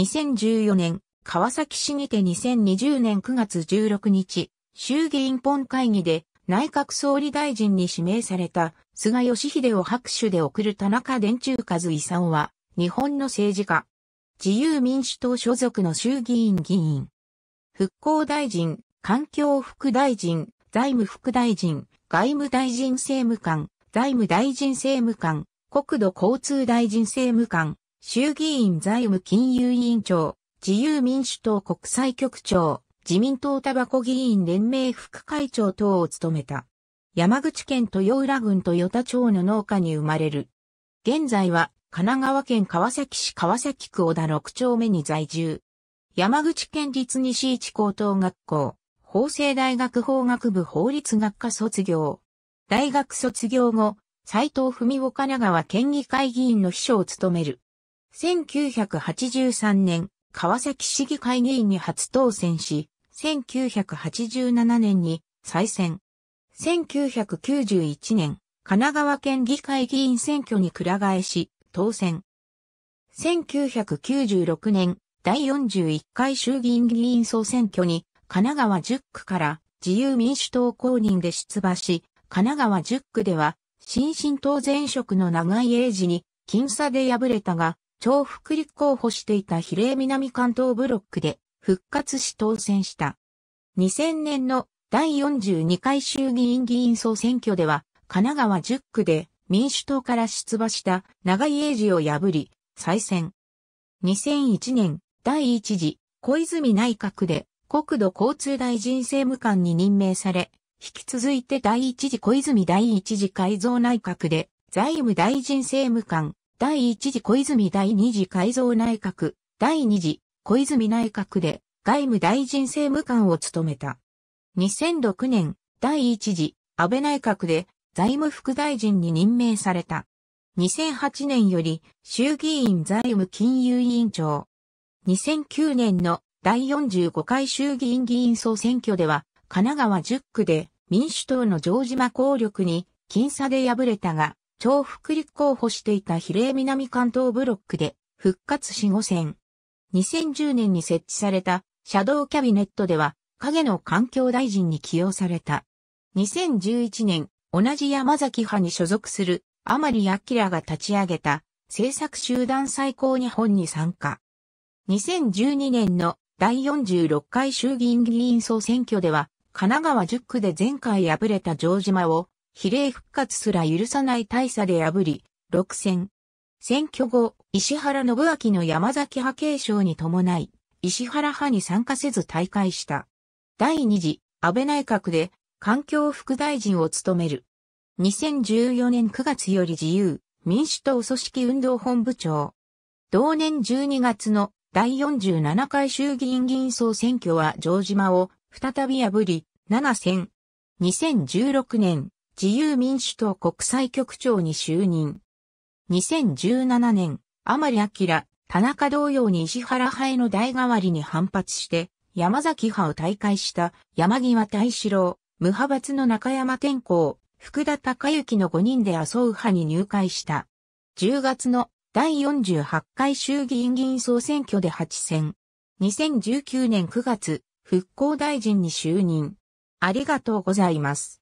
2014年、川崎市にて2020年9月16日、衆議院本会議で内閣総理大臣に指名された菅義偉を拍手で送る田中伝中和勲は、日本の政治家、自由民主党所属の衆議院議員、復興大臣、環境副大臣、財務副大臣、外務大臣政務官、財務大臣政務官、国土交通大臣政務官、衆議院財務金融委員長、自由民主党国際局長、自民党タバコ議員連盟副会長等を務めた。山口県豊浦郡豊田町の農家に生まれる。現在は神奈川県川崎市川崎区小田六丁目に在住。山口県立西一高等学校、法政大学法学部法律学科卒業。大学卒業後、斉藤文夫神奈川県議会議員の秘書を務める。1983年、川崎市議会議員に初当選し、1987年に再選。1991年、神奈川県議会議員選挙にく替えし、当選。1996年、第41回衆議院議員総選挙に、神奈川10区から自由民主党公認で出馬し、神奈川10区では、新進党前職の長井英二に、僅差で敗れたが、超福立候補していた比例南関東ブロックで復活し当選した。2000年の第42回衆議院議員総選挙では、神奈川10区で民主党から出馬した長井英二を破り、再選。2001年第1次小泉内閣で国土交通大臣政務官に任命され、引き続いて第1次小泉第1次改造内閣で財務大臣政務官、第1次小泉第2次改造内閣、第2次小泉内閣で外務大臣政務官を務めた。2006年、第1次安倍内閣で財務副大臣に任命された。2008年より衆議院財務金融委員長。2009年の第45回衆議院議員総選挙では神奈川10区で民主党の城島公力に僅差で敗れたが超福利候補していた比例南関東ブロックで復活し5選。2010年に設置されたシャドウキャビネットでは影の環境大臣に起用された。2011年、同じ山崎派に所属する甘利明が立ち上げた政策集団最高日本に参加。2012年の第46回衆議院議員総選挙では、神奈川10区で前回敗れた城島を比例復活すら許さない大差で破り、六選。選挙後、石原信明の山崎派継承に伴い、石原派に参加せず退会した。第二次、安倍内閣で、環境副大臣を務める。2014年9月より自由、民主党組織運動本部長。同年12月の第47回衆議院議員総選挙は城島を再び破り、7選。2016年、自由民主党国際局長に就任。2017年、甘利明、田中同様に石原派への代替わりに反発して、山崎派を退会した山際大志郎、無派閥の中山天皇、福田隆之の5人で麻生派に入会した。10月の第48回衆議院議員総選挙で8選。2019年9月、復興大臣に就任。ありがとうございます。